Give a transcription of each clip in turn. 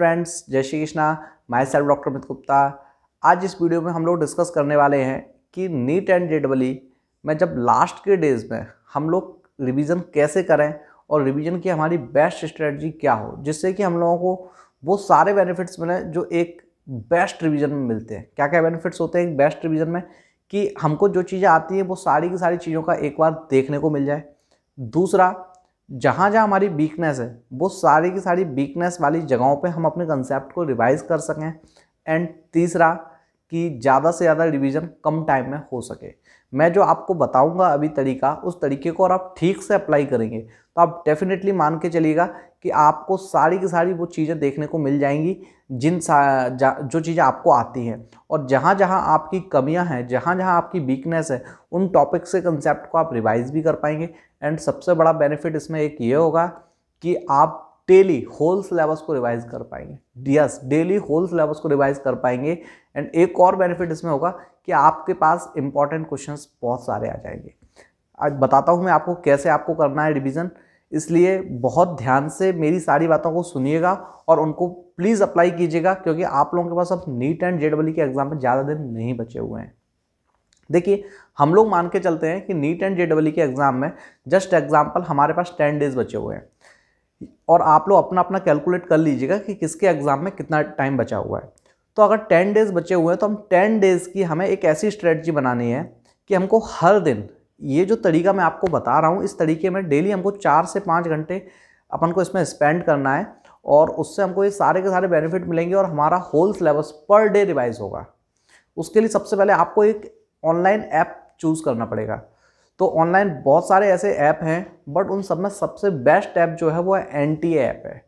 friends जय Shri Krishna myself doctor Amit Gupta आज इस वीडियो में हम लोग डिस्कस करने वाले हैं कि नीट एंड जे में जब लास्ट के डेज में हम लोग रिवीजन कैसे करें और रिवीजन की हमारी बेस्ट स्ट्रेटजी क्या हो जिससे कि हम लोगों को वो सारे बेनिफिट्स मिले जो एक बेस्ट रिवीजन में मिलते हैं क्या क्या बेनिफिट्स होते हैं एक बेस्ट रिवीजन में कि हमको जो चीज़ें आती हैं वो सारी की सारी चीज़ों का एक बार देखने को मिल जाए दूसरा जहाँ जहाँ हमारी वीकनेस है वो सारी की सारी वीकनेस वाली जगहों पे हम अपने कंसेप्ट को रिवाइज कर सकें एंड तीसरा कि ज़्यादा से ज़्यादा रिवीजन कम टाइम में हो सके मैं जो आपको बताऊंगा अभी तरीका उस तरीके को और आप ठीक से अप्लाई करेंगे तो आप डेफिनेटली मान के चलिएगा कि आपको सारी की सारी वो चीज़ें देखने को मिल जाएंगी जिन सा जो चीज़ें आपको आती हैं और जहाँ जहाँ आपकी कमियाँ हैं जहाँ जहाँ आपकी वीकनेस है उन टॉपिक से कंसेप्ट को आप रिवाइज भी कर पाएंगे एंड सबसे बड़ा बेनिफिट इसमें एक ये होगा कि आप डेली होल सिलेबस को रिवाइज कर पाएंगे यस डेली होल सिलेबस को रिवाइज कर पाएंगे एंड एक और बेनिफिट इसमें होगा कि आपके पास इंपॉर्टेंट क्वेश्चंस बहुत सारे आ जाएंगे आज बताता हूँ मैं आपको कैसे आपको करना है रिविज़न इसलिए बहुत ध्यान से मेरी सारी बातों को सुनिएगा और उनको प्लीज़ अप्लाई कीजिएगा क्योंकि आप लोगों के पास अब नीट एंड जेड के एग्ज़ाम में ज़्यादा दिन नहीं बचे हुए हैं देखिए हम लोग मान के चलते हैं कि नीट एंड जेड के एग्ज़ाम में जस्ट एग्जाम्पल हमारे पास टेन डेज बचे हुए हैं और आप लोग अपना अपना कैलकुलेट कर लीजिएगा कि किसके एग्ज़ाम में कितना टाइम बचा हुआ है तो अगर टेन डेज़ बचे हुए हैं तो हम टेन डेज़ की हमें एक ऐसी स्ट्रेटजी बनानी है कि हमको हर दिन ये जो तरीका मैं आपको बता रहा हूँ इस तरीके में डेली हमको चार से पाँच घंटे अपन को इसमें स्पेंड करना है और उससे हमको ये सारे के सारे बेनिफिट मिलेंगे और हमारा whole syllabus per day revise होगा उसके लिए सबसे पहले आपको एक ऑनलाइन ऐप चूज़ करना पड़ेगा तो ऑनलाइन बहुत सारे ऐसे ऐप हैं बट उन सब में सबसे बेस्ट ऐप जो है वो है एन टी ऐप है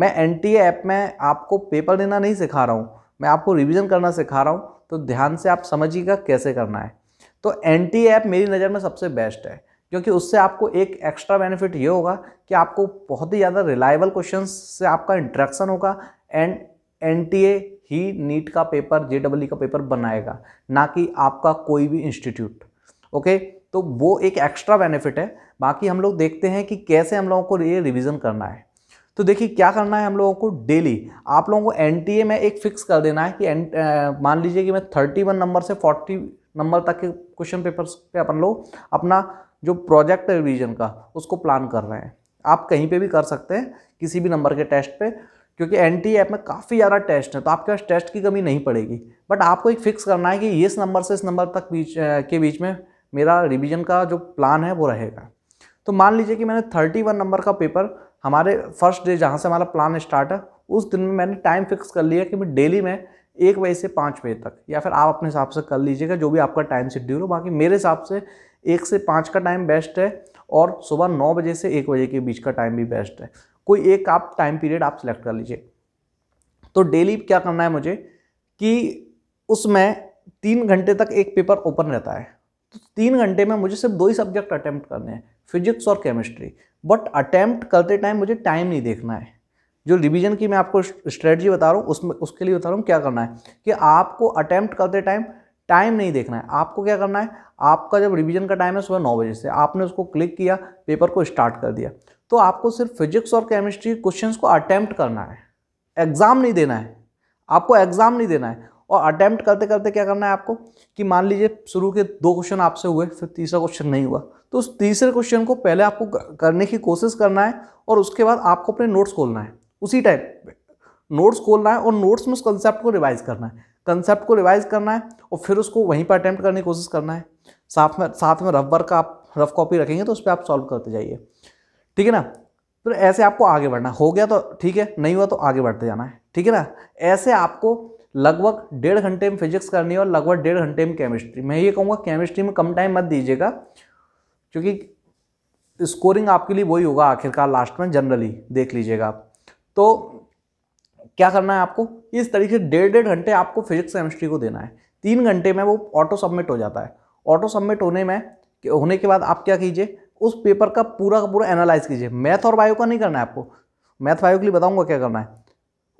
मैं एन टी ऐप में आपको पेपर देना नहीं सिखा रहा हूँ मैं आपको रिविज़न करना सिखा रहा हूँ तो ध्यान से आप समझिएगा कैसे करना है तो एन टी ऐप मेरी नज़र में सबसे बेस्ट है क्योंकि उससे आपको एक एक्स्ट्रा बेनिफिट ये होगा कि आपको बहुत ही ज़्यादा रिलायबल क्वेश्चन से आपका इंट्रैक्शन होगा एंड एन टी ए ही नीट का पेपर जे डबल का पेपर बनाएगा ना कि आपका कोई भी इंस्टीट्यूट ओके तो वो एक एक्स्ट्रा बेनिफिट है बाकी हम लोग देखते हैं कि कैसे हम लोगों को ये रिविज़न करना है तो देखिए क्या करना है हम लोगों को डेली आप लोगों को एन में एक फ़िक्स कर देना है कि एन मान लीजिए कि मैं थर्टी वन नंबर से फोर्टी नंबर तक के क्वेश्चन पेपर्स पे अपन लोग अपना जो प्रोजेक्ट रिवीजन का उसको प्लान कर रहे हैं आप कहीं पे भी कर सकते हैं किसी भी नंबर के टेस्ट पे क्योंकि एन टी ऐप में काफ़ी ज़्यादा टेस्ट हैं तो आपके पास टेस्ट की कमी नहीं पड़ेगी बट आपको एक फिक्स करना है कि इस नंबर से इस नंबर तक बीच के बीच में मेरा रिविज़न का जो प्लान है वो रहेगा तो मान लीजिए कि मैंने थर्टी वन नंबर का पेपर हमारे फर्स्ट डे जहाँ से हमारा प्लान स्टार्ट है उस दिन में मैंने टाइम फिक्स कर लिया कि मैं डेली में एक बजे से पाँच बजे तक या फिर आप अपने हिसाब से कर लीजिएगा जो भी आपका टाइम शेड्यूल हो बाकी मेरे हिसाब से एक से पाँच का टाइम बेस्ट है और सुबह नौ बजे से एक बजे के बीच का टाइम भी बेस्ट है कोई एक आप टाइम पीरियड आप सेलेक्ट कर लीजिए तो डेली क्या करना है मुझे कि उसमें तीन घंटे तक एक पेपर ओपन रहता है तो तीन घंटे में मुझे सिर्फ दो ही सब्जेक्ट अटैम्प्ट करने हैं फिजिक्स और केमिस्ट्री बट अटैम्प्ट करते टाइम मुझे टाइम नहीं देखना है जो रिवीजन की मैं आपको स्ट्रेटजी बता रहा हूँ उसमें उसके लिए बता रहा हूँ क्या करना है कि आपको अटैम्प्ट करते टाइम टाइम नहीं देखना है आपको क्या करना है आपका जब रिवीजन का टाइम है सुबह नौ बजे से आपने उसको क्लिक किया पेपर को स्टार्ट कर दिया तो आपको सिर्फ फिजिक्स और केमिस्ट्री क्वेश्चंस को अटैम्प्ट करना है एग्ज़ाम नहीं देना है आपको एग्ज़ाम नहीं देना है और अटैम्प्ट करते करते क्या करना है आपको कि मान लीजिए शुरू के दो क्वेश्चन आपसे हुए फिर तीसरा क्वेश्चन नहीं हुआ तो उस तीसरे क्वेश्चन को पहले आपको करने की कोशिश करना है और उसके बाद आपको अपने नोट्स खोलना है उसी टाइप नोट्स खोलना है और नोट्स में उस कंसेप्ट को रिवाइज करना है कंसेप्ट को रिवाइज करना है और फिर उसको वहीं पर अटैम्प्ट करने की कोशिश करना है साथ में साथ में रफ वर्क आप रफ कॉपी रखेंगे तो उस पर आप सॉल्व करते जाइए ठीक है ना फिर ऐसे आपको आगे बढ़ना हो गया तो ठीक है नहीं हुआ तो आगे बढ़ते जाना है ठीक है ना ऐसे आपको लगभग डेढ़ घंटे में फिजिक्स करनी है और लगभग डेढ़ घंटे में केमिस्ट्री मैं ये कहूँगा केमिस्ट्री में कम टाइम मत दीजिएगा क्योंकि स्कोरिंग आपके लिए वही होगा आखिरकार लास्ट में जनरली देख लीजिएगा आप तो क्या करना है आपको इस तरीके से डेढ़ डेढ़ घंटे आपको फिजिक्स केमिस्ट्री को देना है तीन घंटे में वो ऑटो सबमिट हो जाता है ऑटो सबमिट होने में होने के बाद आप क्या कीजिए उस पेपर का पूरा का पूरा एनालाइज कीजिए मैथ और बायो का नहीं करना है आपको मैथ बायो के लिए बताऊंगा क्या करना है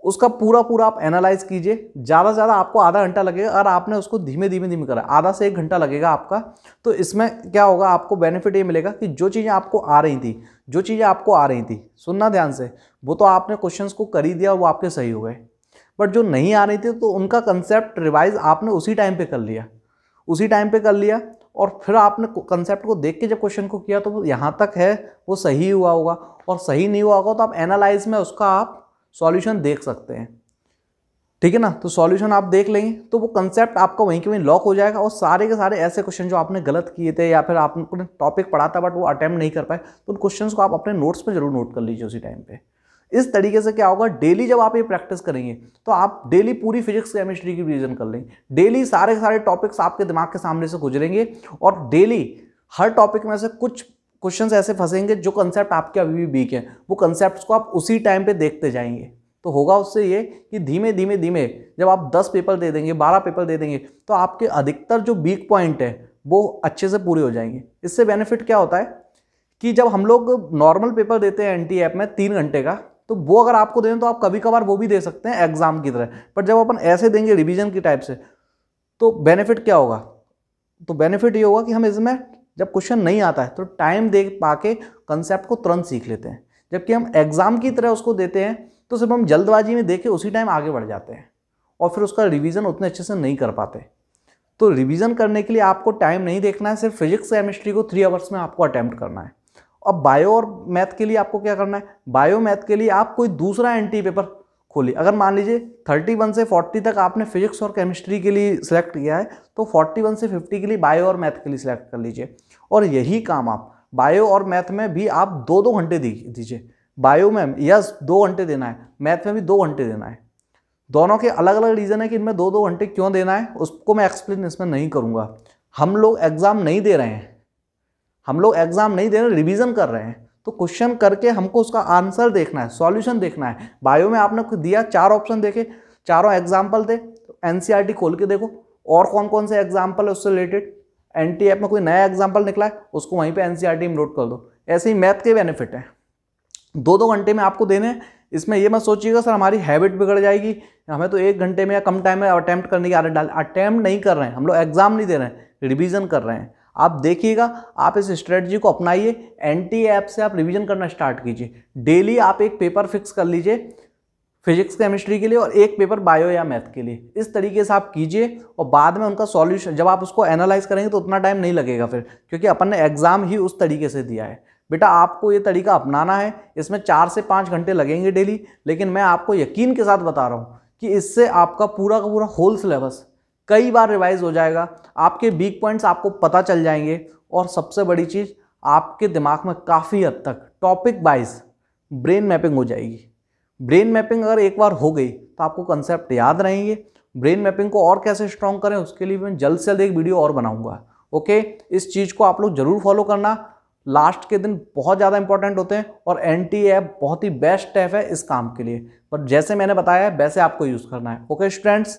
उसका पूरा पूरा आप एनालाइज कीजिए ज़्यादा से ज़्यादा आपको आधा घंटा लगेगा और आपने उसको धीमे धीमे धीमे करा आधा से एक घंटा लगेगा आपका तो इसमें क्या होगा आपको बेनिफिट ये मिलेगा कि जो चीज़ें आपको आ रही थी जो चीज़ें आपको आ रही थी सुनना ध्यान से वो तो आपने क्वेश्चन को कर ही दिया वो आपके सही हो गए बट जो नहीं आ रही थी तो उनका कंसेप्ट रिवाइज आपने उसी टाइम पर कर लिया उसी टाइम पर कर लिया और फिर आपने कंसेप्ट को देख के जब क्वेश्चन को किया तो यहाँ तक है वो सही हुआ होगा और सही नहीं हुआ होगा तो आप एनालाइज में उसका आप सॉल्यूशन देख सकते हैं ठीक है ना तो सॉल्यूशन आप देख लेंगे तो वो कंसेप्ट आपका वहीं के वहीं लॉक हो जाएगा और सारे के सारे ऐसे क्वेश्चन जो आपने गलत किए थे या फिर आपने टॉपिक पढ़ा था बट वो अटैम्प्ट नहीं कर पाए तो उन क्वेश्चन को आप अपने नोट्स में जरूर नोट कर लीजिए उसी टाइम पर इस तरीके से क्या होगा डेली जब आप ये प्रैक्टिस करेंगे तो आप डेली पूरी फिजिक्स केमिस्ट्री की रिविजन कर लेंगे डेली सारे सारे टॉपिक्स आपके दिमाग के सामने से गुजरेंगे और डेली हर टॉपिक में से कुछ क्वेश्चंस ऐसे फंसेंगे जो कंसेप्ट आपके अभी भी वीक हैं वो कंसेप्ट को आप उसी टाइम पे देखते जाएंगे तो होगा उससे ये कि धीमे धीमे धीमे जब आप 10 पेपर दे देंगे 12 पेपर दे देंगे तो आपके अधिकतर जो वीक पॉइंट है वो अच्छे से पूरे हो जाएंगे इससे बेनिफिट क्या होता है कि जब हम लोग नॉर्मल पेपर देते हैं एन ऐप में तीन घंटे का तो वो अगर आपको दें तो आप कभी कभार वो भी दे सकते हैं एग्ज़ाम की तरह पर जब अपन ऐसे देंगे रिविजन की टाइप से तो बेनिफिट क्या होगा तो बेनिफिट ये होगा कि हम इसमें जब क्वेश्चन नहीं आता है तो टाइम दे पा के कंसेप्ट को तुरंत सीख लेते हैं जबकि हम एग्ज़ाम की तरह उसको देते हैं तो सिर्फ हम जल्दबाजी में देखे उसी टाइम आगे बढ़ जाते हैं और फिर उसका रिवीजन उतने अच्छे से नहीं कर पाते तो रिवीजन करने के लिए आपको टाइम नहीं देखना है सिर्फ फिजिक्स केमिस्ट्री को थ्री आवर्स में आपको अटैम्प्ट करना है अब बायो और मैथ के लिए आपको क्या करना है बायो मैथ के लिए आप कोई दूसरा एंटी पेपर खोली अगर मान लीजिए 31 से 40 तक आपने फिजिक्स और केमिस्ट्री के लिए सिलेक्ट किया है तो 41 से 50 के लिए बायो और मैथ के लिए सिलेक्ट कर लीजिए और यही काम आप बायो और मैथ में भी आप दो दो घंटे दीजिए बायो में यस दो घंटे देना है मैथ में भी दो घंटे देना है दोनों के अलग अलग रीज़न है कि इनमें दो दो घंटे क्यों देना है उसको मैं एक्सप्लेन इसमें नहीं करूँगा हम लोग एग्ज़ाम नहीं दे रहे हैं हम लोग एग्ज़ाम नहीं दे रहे रिविज़न कर रहे हैं तो क्वेश्चन करके हमको उसका आंसर देखना है सॉल्यूशन देखना है बायो में आपने दिया चार ऑप्शन देखे चारों एग्जाम्पल थे एन तो e खोल के देखो और कौन कौन से एग्जाम्पल है उससे रिलेटेड एन टी में कोई नया एग्जाम्पल निकला है उसको वहीं पर एन सी नोट कर दो ऐसे ही मैथ के बेनिफिट हैं दो दो घंटे में आपको देने इसमें ये मत सोचिएगा सर हमारी हैबिट बिगड़ जाएगी हमें तो एक घंटे में या कम टाइम में अटैम्प्ट करने की आदत डाल अटैम्प्ट नहीं कर रहे हैं हम लोग एग्जाम नहीं दे रहे हैं रिविज़न कर रहे हैं आप देखिएगा आप इस स्ट्रेटजी को अपनाइए एन टी ऐप से आप रिवीजन करना स्टार्ट कीजिए डेली आप एक पेपर फिक्स कर लीजिए फिजिक्स केमिस्ट्री के लिए और एक पेपर बायो या मैथ के लिए इस तरीके से आप कीजिए और बाद में उनका सॉल्यूशन जब आप उसको एनालाइज करेंगे तो उतना टाइम नहीं लगेगा फिर क्योंकि अपन ने एग्ज़ाम ही उस तरीके से दिया है बेटा आपको ये तरीका अपनाना है इसमें चार से पाँच घंटे लगेंगे डेली लेकिन मैं आपको यकीन के साथ बता रहा हूँ कि इससे आपका पूरा का पूरा होल सिलेबस कई बार रिवाइज हो जाएगा आपके वीक पॉइंट्स आपको पता चल जाएंगे और सबसे बड़ी चीज़ आपके दिमाग में काफ़ी हद तक टॉपिक वाइज ब्रेन मैपिंग हो जाएगी ब्रेन मैपिंग अगर एक बार हो गई तो आपको कंसेप्ट याद रहेंगे ब्रेन मैपिंग को और कैसे स्ट्रॉन्ग करें उसके लिए मैं जल्द से जल्द एक वीडियो और बनाऊंगा ओके इस चीज़ को आप लोग ज़रूर फॉलो करना लास्ट के दिन बहुत ज़्यादा इंपॉर्टेंट होते हैं और एन टी ऐप बहुत ही बेस्ट ऐप है इस काम के लिए पर जैसे मैंने बताया वैसे आपको यूज़ करना है ओके स्टूडेंट्स